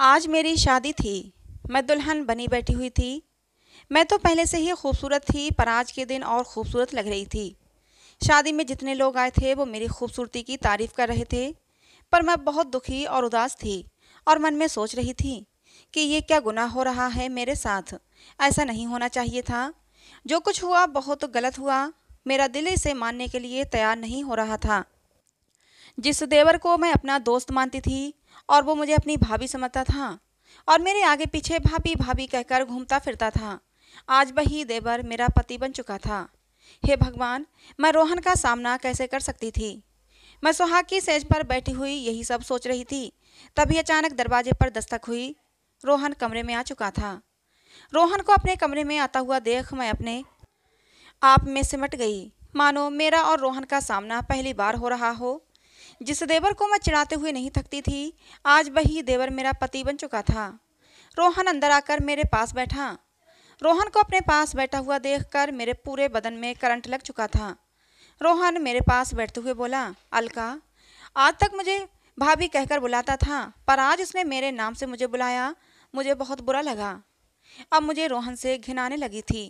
आज मेरी शादी थी मैं दुल्हन बनी बैठी हुई थी मैं तो पहले से ही खूबसूरत थी पर आज के दिन और खूबसूरत लग रही थी शादी में जितने लोग आए थे वो मेरी खूबसूरती की तारीफ़ कर रहे थे पर मैं बहुत दुखी और उदास थी और मन में सोच रही थी कि ये क्या गुनाह हो रहा है मेरे साथ ऐसा नहीं होना चाहिए था जो कुछ हुआ बहुत गलत हुआ मेरा दिल इसे मानने के लिए तैयार नहीं हो रहा था जिस देवर को मैं अपना दोस्त मानती थी और वो मुझे अपनी भाभी समझता था और मेरे आगे पीछे भाभी भाभी कहकर घूमता फिरता था आज वही देवर मेरा पति बन चुका था हे भगवान मैं रोहन का सामना कैसे कर सकती थी मैं सुहाग की सेज पर बैठी हुई यही सब सोच रही थी तभी अचानक दरवाजे पर दस्तक हुई रोहन कमरे में आ चुका था रोहन को अपने कमरे में आता हुआ देख मैं अपने आप में सिमट गई मानो मेरा और रोहन का सामना पहली बार हो रहा हो जिस देवर को मैं चिढ़ाते हुए नहीं थकती थी आज वही देवर मेरा पति बन चुका था रोहन अंदर आकर मेरे पास बैठा रोहन को अपने पास बैठा हुआ देखकर मेरे पूरे बदन में करंट लग चुका था रोहन मेरे पास बैठते हुए बोला अलका आज तक मुझे भाभी कहकर बुलाता था पर आज उसने मेरे नाम से मुझे बुलाया मुझे बहुत बुरा लगा अब मुझे रोहन से घिनाने लगी थी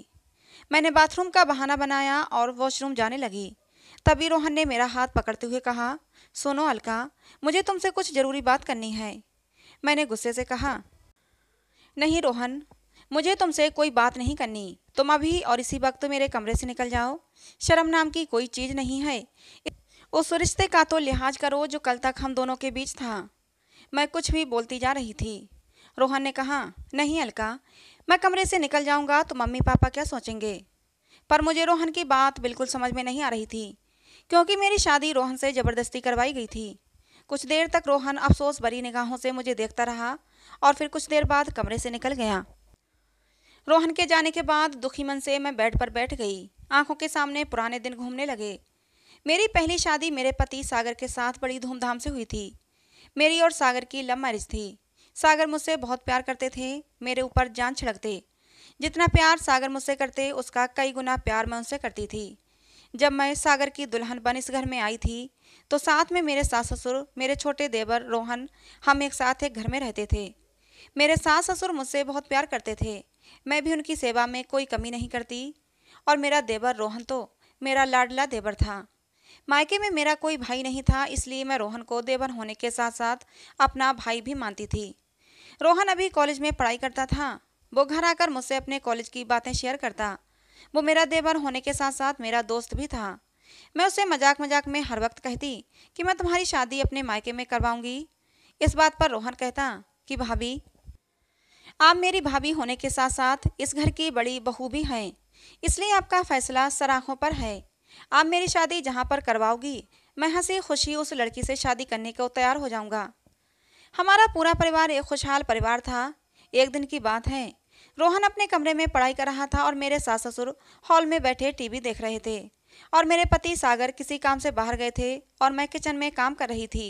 मैंने बाथरूम का बहाना बनाया और वॉशरूम जाने लगी तभी रोहन ने मेरा हाथ पकड़ते हुए कहा सुनो अलका मुझे तुमसे कुछ ज़रूरी बात करनी है मैंने गुस्से से कहा नहीं रोहन मुझे तुमसे कोई बात नहीं करनी तुम अभी और इसी वक्त तो मेरे कमरे से निकल जाओ शर्म नाम की कोई चीज़ नहीं है उस रिश्ते का तो लिहाज करो जो कल तक हम दोनों के बीच था मैं कुछ भी बोलती जा रही थी रोहन ने कहा नहीं अलका मैं कमरे से निकल जाऊंगा तो मम्मी पापा क्या सोचेंगे पर मुझे रोहन की बात बिल्कुल समझ में नहीं आ रही थी क्योंकि मेरी शादी रोहन से ज़बरदस्ती करवाई गई थी कुछ देर तक रोहन अफसोस भरी निगाहों से मुझे देखता रहा और फिर कुछ देर बाद कमरे से निकल गया रोहन के जाने के बाद दुखी मन से मैं बेड पर बैठ गई आंखों के सामने पुराने दिन घूमने लगे मेरी पहली शादी मेरे पति सागर के साथ बड़ी धूमधाम से हुई थी मेरी और सागर की लव मैरिज थी सागर मुझसे बहुत प्यार करते थे मेरे ऊपर जान छिड़कते जितना प्यार सागर मुझसे करते उसका कई गुना प्यार मैं उनसे करती थी जब मैं सागर की दुल्हन बन इस घर में आई थी तो साथ में मेरे सास ससुर मेरे छोटे देवर रोहन हम एक साथ एक घर में रहते थे मेरे सास ससुर मुझसे बहुत प्यार करते थे मैं भी उनकी सेवा में कोई कमी नहीं करती और मेरा देवर रोहन तो मेरा लाडला देवर था मायके में मेरा कोई भाई नहीं था इसलिए मैं रोहन को देवर होने के साथ साथ अपना भाई भी मानती थी रोहन अभी कॉलेज में पढ़ाई करता था वो घर आकर मुझसे अपने कॉलेज की बातें शेयर करता वो मेरा देवर होने के साथ साथ मेरा दोस्त भी था मैं उसे मजाक मजाक में हर वक्त कहती कि मैं तुम्हारी शादी अपने मायके में करवाऊंगी इस बात पर रोहन कहता कि भाभी आप मेरी भाभी होने के साथ साथ इस घर की बड़ी बहू भी हैं इसलिए आपका फैसला सराखों पर है आप मेरी शादी जहाँ पर करवाओगी मैं हंसी खुशी उस लड़की से शादी करने को तैयार हो जाऊंगा हमारा पूरा परिवार एक खुशहाल परिवार था एक दिन की बात है रोहन अपने कमरे में पढ़ाई कर रहा था और मेरे सास ससुर हॉल में बैठे टीवी देख रहे थे और मेरे पति सागर किसी काम से बाहर गए थे और मैं किचन में काम कर रही थी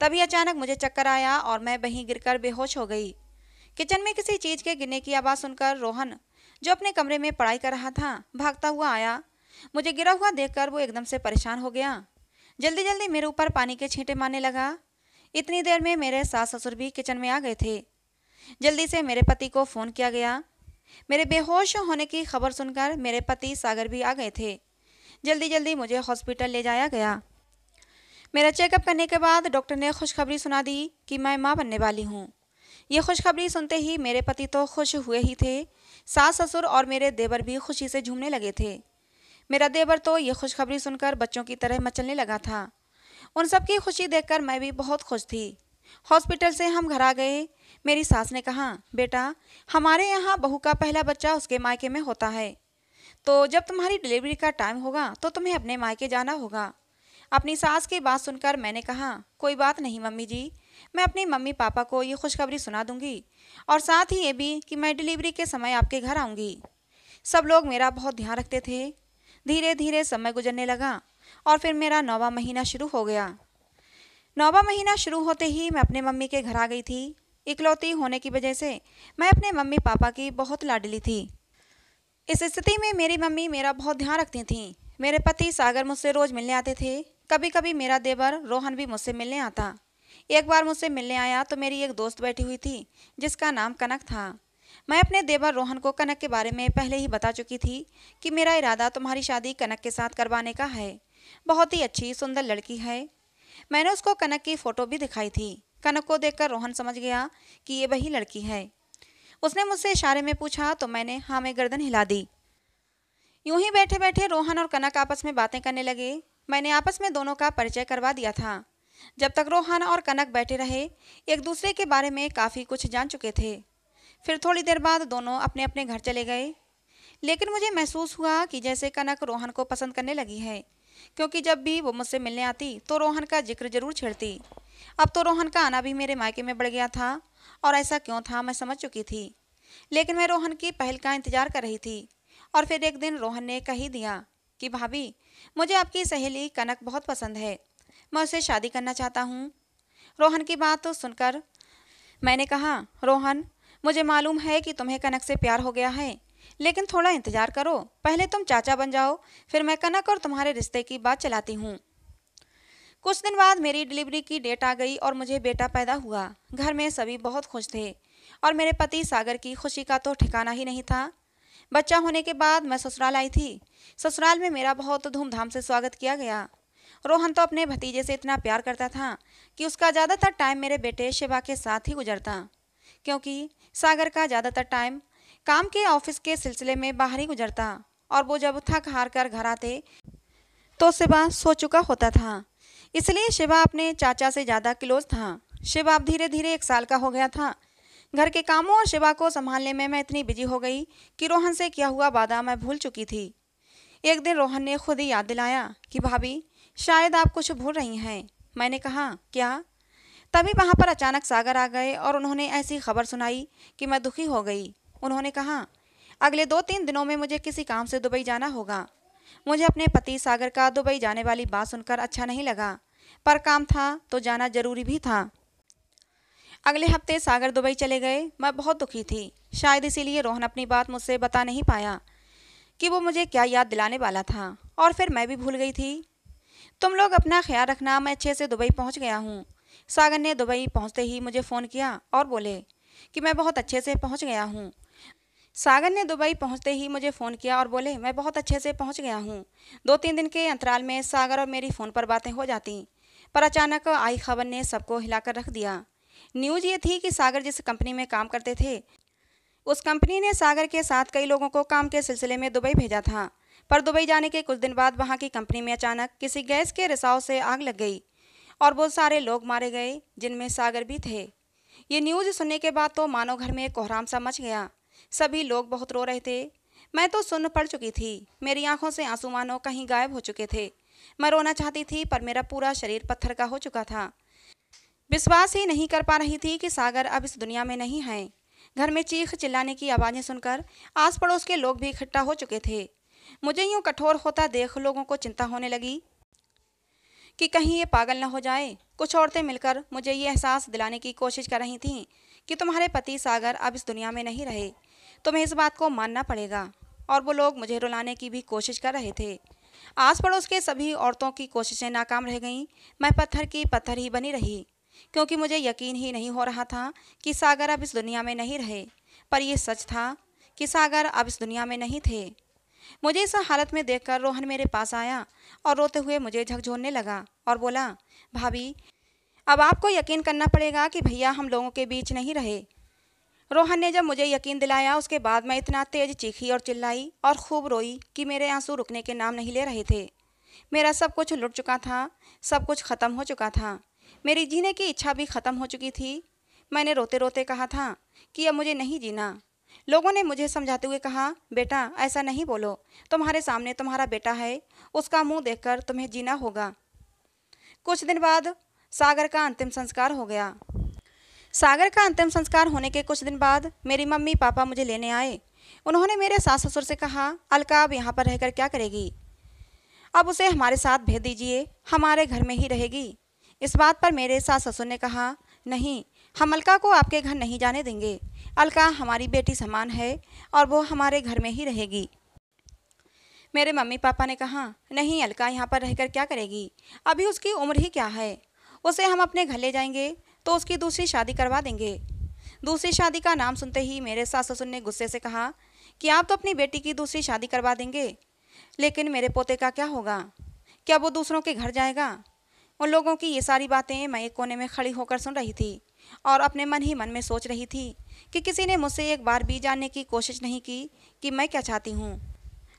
तभी अचानक मुझे चक्कर आया और मैं वहीं गिरकर बेहोश हो गई किचन में किसी चीज के गिरने की आवाज़ सुनकर रोहन जो अपने कमरे में पढ़ाई कर रहा था भागता हुआ आया मुझे गिरा हुआ देखकर वो एकदम से परेशान हो गया जल्दी जल्दी मेरे ऊपर पानी के छींटे मारने लगा इतनी देर में मेरे सास ससुर भी किचन में आ गए थे जल्दी से मेरे पति को फ़ोन किया गया मेरे बेहोश होने की खबर सुनकर मेरे पति सागर भी आ गए थे जल्दी जल्दी मुझे हॉस्पिटल ले जाया गया मेरा चेकअप करने के बाद डॉक्टर ने खुशखबरी सुना दी कि मैं माँ बनने वाली हूँ ये खुशखबरी सुनते ही मेरे पति तो खुश हुए ही थे सास ससुर और मेरे देवर भी खुशी से झूमने लगे थे मेरा देवर तो ये खुशखबरी सुनकर बच्चों की तरह मचलने लगा था उन सब की खुशी देखकर मैं भी बहुत खुश थी हॉस्पिटल से हम घर आ गए मेरी सास ने कहा बेटा हमारे यहाँ बहू का पहला बच्चा उसके मायके में होता है तो जब तुम्हारी डिलीवरी का टाइम होगा तो तुम्हें अपने मायके जाना होगा अपनी सास की बात सुनकर मैंने कहा कोई बात नहीं मम्मी जी मैं अपनी मम्मी पापा को ये खुशखबरी सुना दूंगी और साथ ही ये भी कि मैं डिलीवरी के समय आपके घर आऊँगी सब लोग मेरा बहुत ध्यान रखते थे धीरे धीरे समय गुजरने लगा और फिर मेरा नौवा महीना शुरू हो गया नौवा महीना शुरू होते ही मैं अपने मम्मी के घर आ गई थी इकलौती होने की वजह से मैं अपने मम्मी पापा की बहुत लाडली थी इस स्थिति में मेरी मम्मी मेरा बहुत ध्यान रखती थीं मेरे पति सागर मुझसे रोज़ मिलने आते थे कभी कभी मेरा देवर रोहन भी मुझसे मिलने आता एक बार मुझसे मिलने आया तो मेरी एक दोस्त बैठी हुई थी जिसका नाम कनक था मैं अपने देवर रोहन को कनक के बारे में पहले ही बता चुकी थी कि मेरा इरादा तुम्हारी शादी कनक के साथ करवाने का है बहुत ही अच्छी सुंदर लड़की है मैंने उसको कनक की फ़ोटो भी दिखाई थी कनक को देखकर रोहन समझ गया कि ये वही लड़की है उसने मुझसे इशारे में पूछा तो मैंने हाँ में गर्दन हिला दी यूं ही बैठे बैठे रोहन और कनक आपस में बातें करने लगे मैंने आपस में दोनों का परिचय करवा दिया था जब तक रोहन और कनक बैठे रहे एक दूसरे के बारे में काफ़ी कुछ जान चुके थे फिर थोड़ी देर बाद दोनों अपने अपने घर चले गए लेकिन मुझे महसूस हुआ कि जैसे कनक रोहन को पसंद करने लगी है क्योंकि जब भी वो मुझसे मिलने आती तो रोहन का जिक्र जरूर छेड़ती अब तो रोहन का आना भी मेरे मायके में बढ़ गया था और ऐसा क्यों था मैं समझ चुकी थी लेकिन मैं रोहन की पहल का इंतजार कर रही थी और फिर एक दिन रोहन ने कही दिया कि भाभी मुझे आपकी सहेली कनक बहुत पसंद है मैं उसे शादी करना चाहता हूँ रोहन की बात तो सुनकर मैंने कहा रोहन मुझे मालूम है कि तुम्हें कनक से प्यार हो गया है लेकिन थोड़ा इंतजार करो पहले तुम चाचा बन जाओ फिर मैं कनक और तुम्हारे रिश्ते की बात चलाती हूँ कुछ दिन बाद मेरी डिलीवरी की डेट आ गई और मुझे बेटा पैदा हुआ घर में सभी बहुत खुश थे और मेरे पति सागर की खुशी का तो ठिकाना ही नहीं था बच्चा होने के बाद मैं ससुराल आई थी ससुराल में मेरा बहुत धूमधाम से स्वागत किया गया रोहन तो अपने भतीजे से इतना प्यार करता था कि उसका ज़्यादातर टाइम मेरे बेटे शिवा के साथ ही गुजरता क्योंकि सागर का ज़्यादातर टाइम काम के ऑफिस के सिलसिले में बाहर ही गुजरता और वो जब थक हार कर घर आते तो शिवा सो चुका होता था इसलिए शिवा अपने चाचा से ज़्यादा क्लोज था शिवा अब धीरे धीरे एक साल का हो गया था घर के कामों और शिवा को संभालने में मैं इतनी बिजी हो गई कि रोहन से किया हुआ वादा मैं भूल चुकी थी एक दिन रोहन ने खुद ही याद दिलाया कि भाभी शायद आप कुछ भूल रही हैं मैंने कहा क्या तभी वहाँ पर अचानक सागर आ गए और उन्होंने ऐसी खबर सुनाई कि मैं दुखी हो गई उन्होंने कहा अगले दो तीन दिनों में मुझे किसी काम से दुबई जाना होगा मुझे अपने पति सागर का दुबई जाने वाली बात सुनकर अच्छा नहीं लगा पर काम था तो जाना जरूरी भी था अगले हफ्ते सागर दुबई चले गए मैं बहुत दुखी थी शायद इसीलिए रोहन अपनी बात मुझसे बता नहीं पाया कि वो मुझे क्या याद दिलाने वाला था और फिर मैं भी भूल गई थी तुम लोग अपना ख्याल रखना मैं अच्छे से दुबई पहुंच गया हूँ सागर ने दुबई पहुंचते ही मुझे फ़ोन किया और बोले कि मैं बहुत अच्छे से पहुंच गया हूँ सागर ने दुबई पहुंचते ही मुझे फ़ोन किया और बोले मैं बहुत अच्छे से पहुंच गया हूं। दो तीन दिन के अंतराल में सागर और मेरी फ़ोन पर बातें हो जाती पर अचानक आई खबर ने सबको हिलाकर रख दिया न्यूज़ ये थी कि सागर जिस कंपनी में काम करते थे उस कंपनी ने सागर के साथ कई लोगों को काम के सिलसिले में दुबई भेजा था पर दुबई जाने के कुछ दिन बाद वहाँ की कंपनी में अचानक किसी गैस के रिसाव से आग लग गई और बहुत सारे लोग मारे गए जिनमें सागर भी थे ये न्यूज़ सुनने के बाद तो मानो घर में कोहराम सा मच गया सभी लोग बहुत रो रहे थे मैं तो सुन पड़ चुकी थी मेरी आंखों से आंसू मानो कहीं गायब हो चुके थे मैं रोना चाहती थी पर मेरा पूरा शरीर पत्थर का हो चुका था विश्वास ही नहीं कर पा रही थी कि सागर अब इस दुनिया में नहीं है घर में चीख चिल्लाने की आवाज़ें सुनकर आस पड़ोस के लोग भी इकट्ठा हो चुके थे मुझे यूं कठोर होता देख लोगों को चिंता होने लगी कि कहीं ये पागल न हो जाए कुछ औरतें मिलकर मुझे ये एहसास दिलाने की कोशिश कर रही थीं कि तुम्हारे पति सागर अब इस दुनिया में नहीं रहे तुम्हें इस बात को मानना पड़ेगा और वो लोग मुझे रुलाने की भी कोशिश कर रहे थे आस पड़ोस के सभी औरतों की कोशिशें नाकाम रह गईं मैं पत्थर की पत्थर ही बनी रही क्योंकि मुझे यकीन ही नहीं हो रहा था कि सागर अब इस दुनिया में नहीं रहे पर यह सच था कि सागर अब इस दुनिया में नहीं थे मुझे इस हालत में देखकर रोहन मेरे पास आया और रोते हुए मुझे झकझोरने लगा और बोला भाभी अब आपको यकीन करना पड़ेगा कि भैया हम लोगों के बीच नहीं रहे रोहन ने जब मुझे यकीन दिलाया उसके बाद मैं इतना तेज चीखी और चिल्लाई और खूब रोई कि मेरे आंसू रुकने के नाम नहीं ले रहे थे मेरा सब कुछ लुट चुका था सब कुछ ख़त्म हो चुका था मेरी जीने की इच्छा भी ख़त्म हो चुकी थी मैंने रोते रोते कहा था कि अब मुझे नहीं जीना लोगों ने मुझे समझाते हुए कहा बेटा ऐसा नहीं बोलो तुम्हारे सामने तुम्हारा बेटा है उसका मुंह देखकर तुम्हें जीना होगा कुछ दिन बाद सागर का अंतिम संस्कार हो गया सागर का अंतिम संस्कार होने के कुछ दिन बाद मेरी मम्मी पापा मुझे लेने आए उन्होंने मेरे सास ससुर से कहा अलका अब यहाँ पर रहकर क्या करेगी अब उसे हमारे साथ भेज दीजिए हमारे घर में ही रहेगी इस बात पर मेरे सास ससुर ने कहा नहीं हम अलका को आपके घर नहीं जाने देंगे अलका हमारी बेटी समान है और वो हमारे घर में ही रहेगी मेरे मम्मी पापा ने कहा नहीं अलका यहाँ पर रहकर क्या करेगी अभी उसकी उम्र ही क्या है उसे हम अपने घर ले जाएंगे तो उसकी दूसरी शादी करवा देंगे दूसरी शादी का नाम सुनते ही मेरे सास ससुर ने गुस्से से कहा कि आप तो अपनी बेटी की दूसरी शादी करवा देंगे लेकिन मेरे पोते का क्या होगा क्या वो दूसरों के घर जाएगा उन लोगों की ये सारी बातें मैं एक कोने में खड़ी होकर सुन रही थी और अपने मन ही मन में सोच रही थी कि किसी ने मुझसे एक बार भी जानने की कोशिश नहीं की कि मैं क्या चाहती हूँ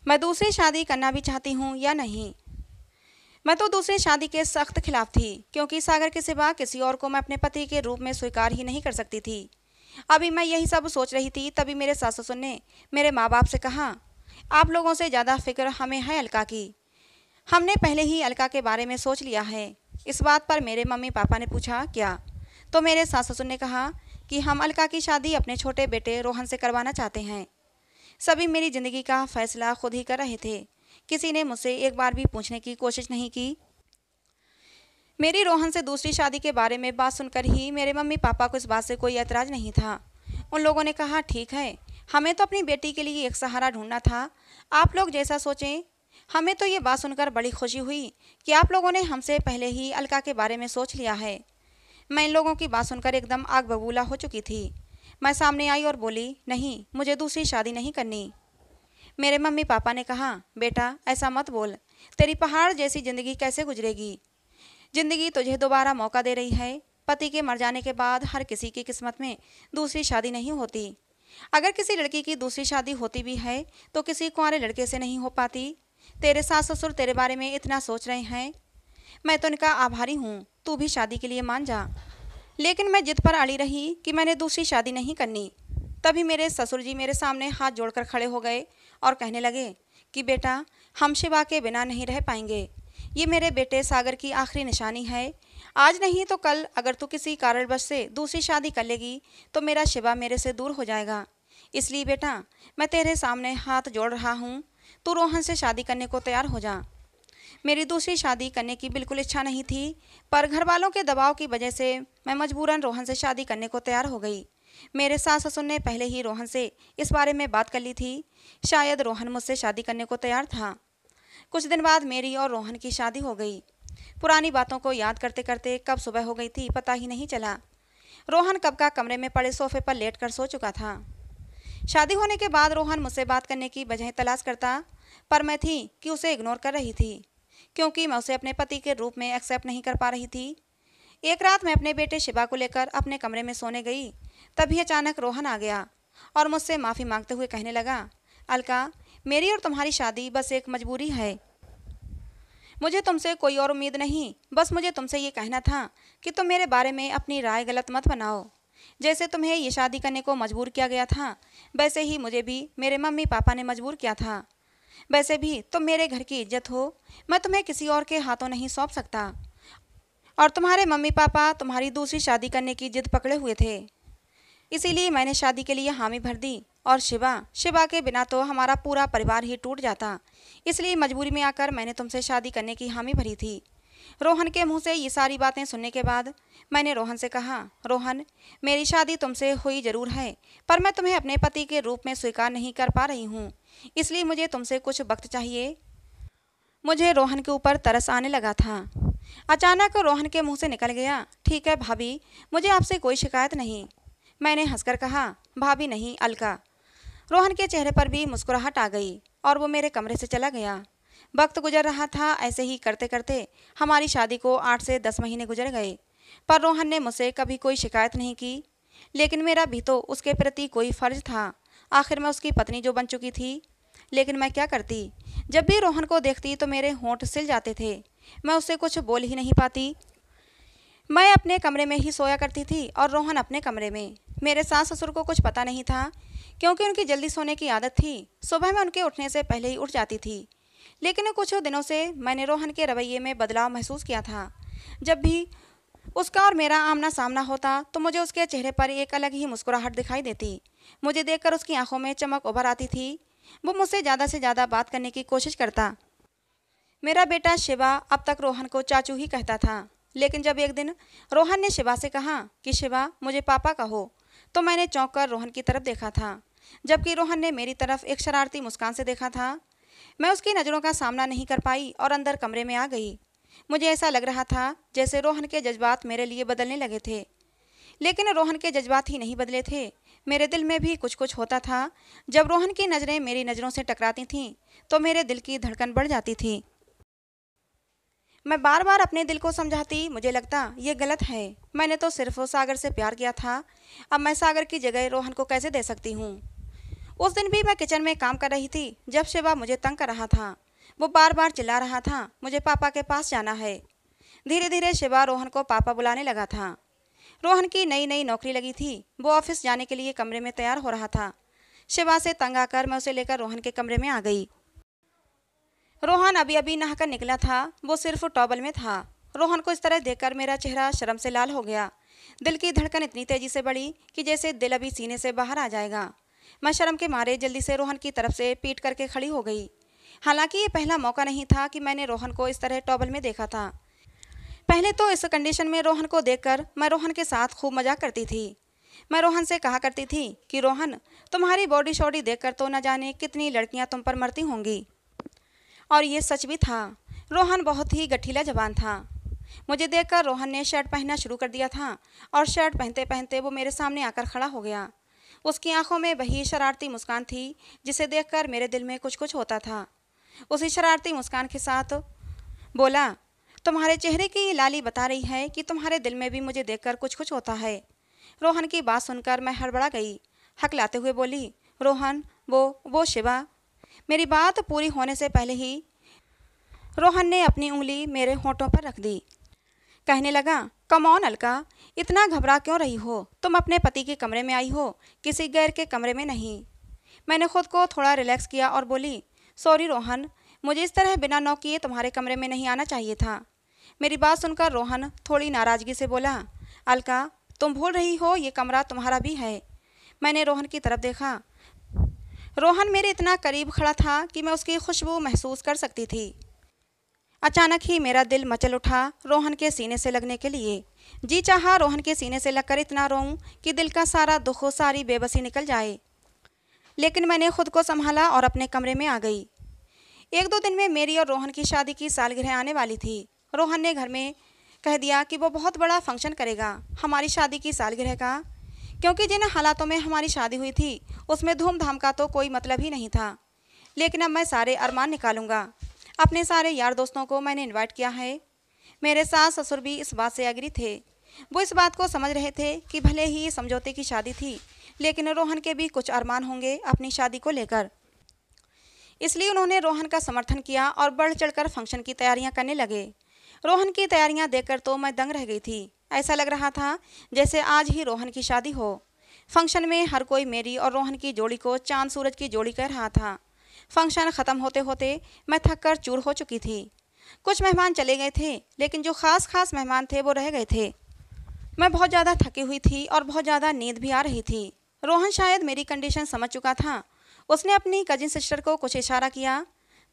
मैं दूसरी शादी करना भी चाहती हूँ या नहीं मैं तो दूसरी शादी के सख्त खिलाफ थी क्योंकि सागर के सिवा किसी और को मैं अपने पति के रूप में स्वीकार ही नहीं कर सकती थी अभी मैं यही सब सोच रही थी तभी मेरे सास ससुर ने मेरे माँ बाप से कहा आप लोगों से ज़्यादा फिक्र हमें है अलका की हमने पहले ही अलका के बारे में सोच लिया है इस बात पर मेरे मम्मी पापा ने पूछा क्या तो मेरे सास ससुर ने कहा कि हम अलका की शादी अपने छोटे बेटे रोहन से करवाना चाहते हैं सभी मेरी ज़िंदगी का फैसला खुद ही कर रहे थे किसी ने मुझसे एक बार भी पूछने की कोशिश नहीं की मेरी रोहन से दूसरी शादी के बारे में बात सुनकर ही मेरे मम्मी पापा को इस बात से कोई ऐतराज़ नहीं था उन लोगों ने कहा ठीक है हमें तो अपनी बेटी के लिए एक सहारा ढूंढना था आप लोग जैसा सोचें हमें तो ये बात सुनकर बड़ी खुशी हुई कि आप लोगों ने हमसे पहले ही अलका के बारे में सोच लिया है मैं इन लोगों की बात सुनकर एकदम आग बबूला हो चुकी थी मैं सामने आई और बोली नहीं मुझे दूसरी शादी नहीं करनी मेरे मम्मी पापा ने कहा बेटा ऐसा मत बोल तेरी पहाड़ जैसी ज़िंदगी कैसे गुजरेगी ज़िंदगी तुझे दोबारा मौका दे रही है पति के मर जाने के बाद हर किसी की किस्मत में दूसरी शादी नहीं होती अगर किसी लड़की की दूसरी शादी होती भी है तो किसी कुंवारे लड़के से नहीं हो पाती तेरे सास ससुर तेरे बारे में इतना सोच रहे हैं मैं तो इनका आभारी हूँ तू भी शादी के लिए मान जा लेकिन मैं जिद पर अड़ी रही कि मैंने दूसरी शादी नहीं करनी तभी मेरे ससुर जी मेरे सामने हाथ जोड़कर खड़े हो गए और कहने लगे कि बेटा हम शिवा के बिना नहीं रह पाएंगे ये मेरे बेटे सागर की आखिरी निशानी है आज नहीं तो कल अगर तू किसी कारणवश से दूसरी शादी कर लेगी तो मेरा शिवा मेरे से दूर हो जाएगा इसलिए बेटा मैं तेरे सामने हाथ जोड़ रहा हूँ तू रोहन से शादी करने को तैयार हो जा मेरी दूसरी शादी करने की बिल्कुल इच्छा नहीं थी पर घर वालों के दबाव की वजह से मैं मजबूरन रोहन से शादी करने को तैयार हो गई मेरे सास ससुर ने पहले ही रोहन से इस बारे में बात कर ली थी शायद रोहन मुझसे शादी करने को तैयार था कुछ दिन बाद मेरी और रोहन की शादी हो गई पुरानी बातों को याद करते करते कब सुबह हो गई थी पता ही नहीं चला रोहन कब का कमरे में पड़े सोफे पर लेट कर सो चुका था शादी होने के बाद रोहन मुझसे बात करने की वजह तलाश करता पर मैं थी कि उसे इग्नोर कर रही थी क्योंकि मैं उसे अपने पति के रूप में एक्सेप्ट नहीं कर पा रही थी एक रात मैं अपने बेटे शिवा को लेकर अपने कमरे में सोने गई तभी अचानक रोहन आ गया और मुझसे माफ़ी मांगते हुए कहने लगा अलका मेरी और तुम्हारी शादी बस एक मजबूरी है मुझे तुमसे कोई और उम्मीद नहीं बस मुझे तुमसे ये कहना था कि तुम मेरे बारे में अपनी राय गलत मत बनाओ जैसे तुम्हें ये शादी करने को मजबूर किया गया था वैसे ही मुझे भी मेरे मम्मी पापा ने मजबूर किया था वैसे भी तुम मेरे घर की इज्जत हो मैं तुम्हें किसी और के हाथों नहीं सौंप सकता और तुम्हारे मम्मी पापा तुम्हारी दूसरी शादी करने की जिद पकड़े हुए थे इसीलिए मैंने शादी के लिए हामी भर दी और शिवा शिवा के बिना तो हमारा पूरा परिवार ही टूट जाता इसलिए मजबूरी में आकर मैंने तुमसे शादी करने की हामी भरी थी रोहन के मुंह से ये सारी बातें सुनने के बाद मैंने रोहन से कहा रोहन मेरी शादी तुमसे हुई जरूर है पर मैं तुम्हें अपने पति के रूप में स्वीकार नहीं कर पा रही हूँ इसलिए मुझे तुमसे कुछ वक्त चाहिए मुझे रोहन के ऊपर तरस आने लगा था अचानक रोहन के मुंह से निकल गया ठीक है भाभी मुझे आपसे कोई शिकायत नहीं मैंने हंसकर कहा भाभी नहीं अलका रोहन के चेहरे पर भी मुस्कुराहट आ गई और वो मेरे कमरे से चला गया वक्त गुजर रहा था ऐसे ही करते करते हमारी शादी को आठ से दस महीने गुजर गए पर रोहन ने मुझसे कभी कोई शिकायत नहीं की लेकिन मेरा भी तो उसके प्रति कोई फर्ज था आखिर मैं उसकी पत्नी जो बन चुकी थी लेकिन मैं क्या करती जब भी रोहन को देखती तो मेरे होंठ सिल जाते थे मैं उससे कुछ बोल ही नहीं पाती मैं अपने कमरे में ही सोया करती थी और रोहन अपने कमरे में मेरे सास ससुर को कुछ पता नहीं था क्योंकि उनकी जल्दी सोने की आदत थी सुबह में उनके उठने से पहले ही उठ जाती थी लेकिन कुछ दिनों से मैंने रोहन के रवैये में बदलाव महसूस किया था जब भी उसका और मेरा आमना सामना होता तो मुझे उसके चेहरे पर एक अलग ही मुस्कुराहट दिखाई देती मुझे देखकर उसकी आंखों में चमक उभर आती थी वो मुझसे ज़्यादा से ज़्यादा बात करने की कोशिश करता मेरा बेटा शिवा अब तक रोहन को चाचू ही कहता था लेकिन जब एक दिन रोहन ने शिवा से कहा कि शिवा मुझे पापा कहो तो मैंने चौंक कर रोहन की तरफ देखा था जबकि रोहन ने मेरी तरफ एक शरारती मुस्कान से देखा था मैं उसकी नज़रों का सामना नहीं कर पाई और अंदर कमरे में आ गई मुझे ऐसा लग रहा था जैसे रोहन के जज्बात मेरे लिए बदलने लगे थे लेकिन रोहन के जज्बात ही नहीं बदले थे मेरे दिल में भी कुछ कुछ होता था जब रोहन की नज़रें मेरी नज़रों से टकराती थीं तो मेरे दिल की धड़कन बढ़ जाती थी मैं बार बार अपने दिल को समझाती मुझे लगता ये गलत है मैंने तो सिर्फ सागर से प्यार किया था अब मैं सागर की जगह रोहन को कैसे दे सकती हूँ उस दिन भी मैं किचन में काम कर रही थी जब शिवा मुझे तंग कर रहा था वो बार बार चिल्ला रहा था मुझे पापा के पास जाना है धीरे धीरे शिवा रोहन को पापा बुलाने लगा था रोहन की नई नई नौकरी लगी थी वो ऑफिस जाने के लिए कमरे में तैयार हो रहा था शिवा से तंग आकर मैं उसे लेकर रोहन के कमरे में आ गई रोहन अभी अभी नहाकर निकला था वो सिर्फ टॉबल में था रोहन को इस तरह देखकर मेरा चेहरा शर्म से लाल हो गया दिल की धड़कन इतनी तेजी से बढ़ी कि जैसे दिल अभी सीने से बाहर आ जाएगा मैं शर्म के मारे जल्दी से रोहन की तरफ से पीट करके खड़ी हो गई हालांकि ये पहला मौका नहीं था कि मैंने रोहन को इस तरह टॉबल में देखा था पहले तो इस कंडीशन में रोहन को देखकर मैं रोहन के साथ खूब मजाक करती थी मैं रोहन से कहा करती थी कि रोहन तुम्हारी बॉडी शॉडी देखकर तो न जाने कितनी लड़कियां तुम पर मरती होंगी और ये सच भी था रोहन बहुत ही गठीला जवान था मुझे देखकर रोहन ने शर्ट पहनना शुरू कर दिया था और शर्ट पहनते पहनते वो मेरे सामने आकर खड़ा हो गया उसकी आंखों में वही शरारती मुस्कान थी जिसे देखकर मेरे दिल में कुछ कुछ होता था उसी शरारती मुस्कान के साथ बोला तुम्हारे चेहरे की लाली बता रही है कि तुम्हारे दिल में भी मुझे देखकर कुछ कुछ होता है रोहन की बात सुनकर मैं हड़बड़ा गई हकलाते हुए बोली रोहन वो वो शिवा मेरी बात पूरी होने से पहले ही रोहन ने अपनी उंगली मेरे होठों पर रख दी कहने लगा कमौन अलका इतना घबरा क्यों रही हो तुम अपने पति के कमरे में आई हो किसी गैर के कमरे में नहीं मैंने खुद को थोड़ा रिलैक्स किया और बोली सॉरी रोहन मुझे इस तरह बिना नौ किए तुम्हारे कमरे में नहीं आना चाहिए था मेरी बात सुनकर रोहन थोड़ी नाराज़गी से बोला अलका तुम भूल रही हो ये कमरा तुम्हारा भी है मैंने रोहन की तरफ देखा रोहन मेरे इतना करीब खड़ा था कि मैं उसकी खुशबू महसूस कर सकती थी अचानक ही मेरा दिल मचल उठा रोहन के सीने से लगने के लिए जी चाहा रोहन के सीने से लगकर इतना रोऊं कि दिल का सारा दुख सारी बेबसी निकल जाए लेकिन मैंने खुद को संभाला और अपने कमरे में आ गई एक दो दिन में मेरी और रोहन की शादी की सालगिरह आने वाली थी रोहन ने घर में कह दिया कि वो बहुत बड़ा फंक्शन करेगा हमारी शादी की सालगिरह का क्योंकि जिन हालातों में हमारी शादी हुई थी उसमें धूमधाम का तो कोई मतलब ही नहीं था लेकिन अब मैं सारे अरमान निकालूंगा अपने सारे यार दोस्तों को मैंने इनवाइट किया है मेरे सास ससुर भी इस बात से अग्री थे वो इस बात को समझ रहे थे कि भले ही समझौते की शादी थी लेकिन रोहन के भी कुछ अरमान होंगे अपनी शादी को लेकर इसलिए उन्होंने रोहन का समर्थन किया और बढ़ चढ़कर फंक्शन की तैयारियां करने लगे रोहन की तैयारियां देखकर तो मैं दंग रह गई थी ऐसा लग रहा था जैसे आज ही रोहन की शादी हो फंक्शन में हर कोई मेरी और रोहन की जोड़ी को चांद सूरज की जोड़ी कह रहा था फंक्शन ख़त्म होते होते मैं थक कर चूर हो चुकी थी कुछ मेहमान चले गए थे लेकिन जो ख़ास ख़ास मेहमान थे वो रह गए थे मैं बहुत ज़्यादा थकी हुई थी और बहुत ज़्यादा नींद भी आ रही थी रोहन शायद मेरी कंडीशन समझ चुका था उसने अपनी कजिन सिस्टर को कुछ इशारा किया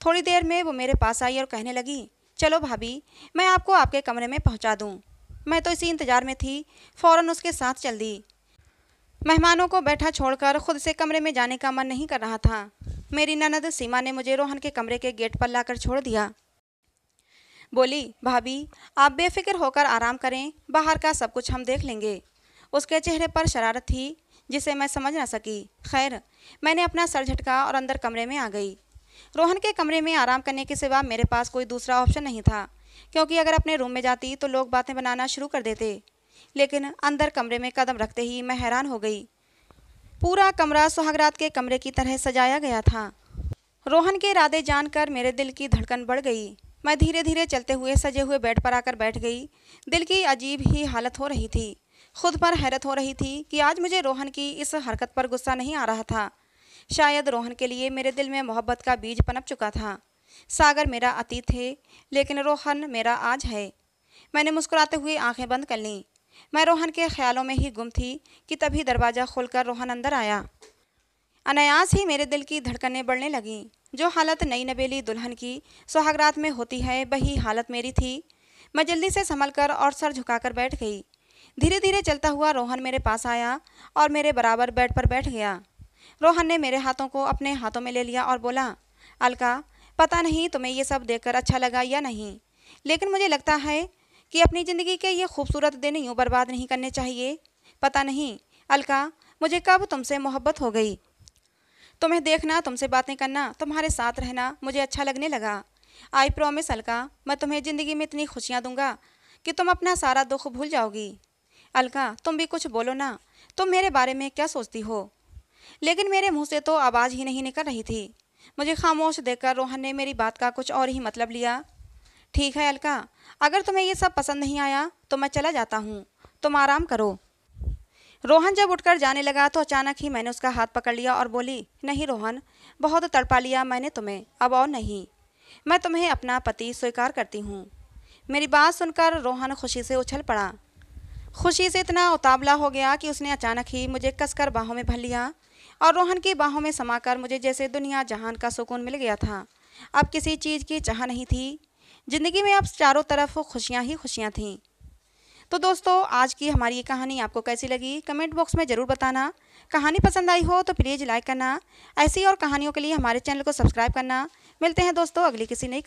थोड़ी देर में वो मेरे पास आई और कहने लगी चलो भाभी मैं आपको आपके कमरे में पहुंचा दूँ मैं तो इसी इंतज़ार में थी फ़ौरन उसके साथ चल दी मेहमानों को बैठा छोड़कर खुद से कमरे में जाने का मन नहीं कर रहा था मेरी ननद सीमा ने मुझे रोहन के कमरे के गेट पर लाकर छोड़ दिया बोली भाभी आप बेफिक्र होकर आराम करें बाहर का सब कुछ हम देख लेंगे उसके चेहरे पर शरारत थी जिसे मैं समझ ना सकी खैर मैंने अपना सर झटका और अंदर कमरे में आ गई रोहन के कमरे में आराम करने के सिवा मेरे पास कोई दूसरा ऑप्शन नहीं था क्योंकि अगर अपने रूम में जाती तो लोग बातें बनाना शुरू कर देते लेकिन अंदर कमरे में कदम रखते ही मैं हैरान हो गई पूरा कमरा सुहागरात के कमरे की तरह सजाया गया था रोहन के इरादे जानकर मेरे दिल की धड़कन बढ़ गई मैं धीरे धीरे चलते हुए सजे हुए बेड पर आकर बैठ गई दिल की अजीब ही हालत हो रही थी खुद पर हैरत हो रही थी कि आज मुझे रोहन की इस हरकत पर गुस्सा नहीं आ रहा था शायद रोहन के लिए मेरे दिल में मोहब्बत का बीज पनप चुका था सागर मेरा अतीत है लेकिन रोहन मेरा आज है मैंने मुस्कुराते हुए आंखें बंद कर लीं मैं रोहन के ख्यालों में ही गुम थी कि तभी दरवाज़ा खोलकर रोहन अंदर आया अनायास ही मेरे दिल की धड़कनें बढ़ने लगीं जो हालत नई नबेली दुल्हन की सुहागरात में होती है वही हालत मेरी थी मैं जल्दी से संभल कर और सर झुकाकर बैठ गई धीरे धीरे चलता हुआ रोहन मेरे पास आया और मेरे बराबर बेड पर बैठ गया रोहन ने मेरे हाथों को अपने हाथों में ले लिया और बोला अलका पता नहीं तुम्हें ये सब देखकर अच्छा लगा या नहीं लेकिन मुझे लगता है कि अपनी ज़िंदगी के ये खूबसूरत दिन यूँ बर्बाद नहीं करने चाहिए पता नहीं अलका मुझे कब तुमसे मोहब्बत हो गई तुम्हें देखना तुमसे बातें करना तुम्हारे साथ रहना मुझे अच्छा लगने लगा आई प्रोमिस अलका मैं तुम्हें ज़िंदगी में इतनी खुशियाँ दूंगा कि तुम अपना सारा दुख भूल जाओगी अलका तुम भी कुछ बोलो ना तुम मेरे बारे में क्या सोचती हो लेकिन मेरे मुंह से तो आवाज़ ही नहीं निकल रही थी मुझे खामोश देखकर रोहन ने मेरी बात का कुछ और ही मतलब लिया ठीक है अलका अगर तुम्हें ये सब पसंद नहीं आया तो मैं चला जाता हूँ तुम आराम करो रोहन जब उठकर जाने लगा तो अचानक ही मैंने उसका हाथ पकड़ लिया और बोली नहीं रोहन बहुत तड़पा लिया मैंने तुम्हें अब और नहीं मैं तुम्हें अपना पति स्वीकार करती हूँ मेरी बात सुनकर रोहन खुशी से उछल पड़ा खुशी से इतना उतावला हो गया कि उसने अचानक ही मुझे कसकर बाहों में भर लिया और रोहन की बाहों में समाकर मुझे जैसे दुनिया जहान का सुकून मिल गया था अब किसी चीज़ की चाह नहीं थी ज़िंदगी में अब चारों तरफ खुशियाँ ही खुशियाँ थीं तो दोस्तों आज की हमारी ये कहानी आपको कैसी लगी कमेंट बॉक्स में ज़रूर बताना कहानी पसंद आई हो तो प्लीज़ लाइक करना ऐसी और कहानियों के लिए हमारे चैनल को सब्सक्राइब करना मिलते हैं दोस्तों अगली किसी नई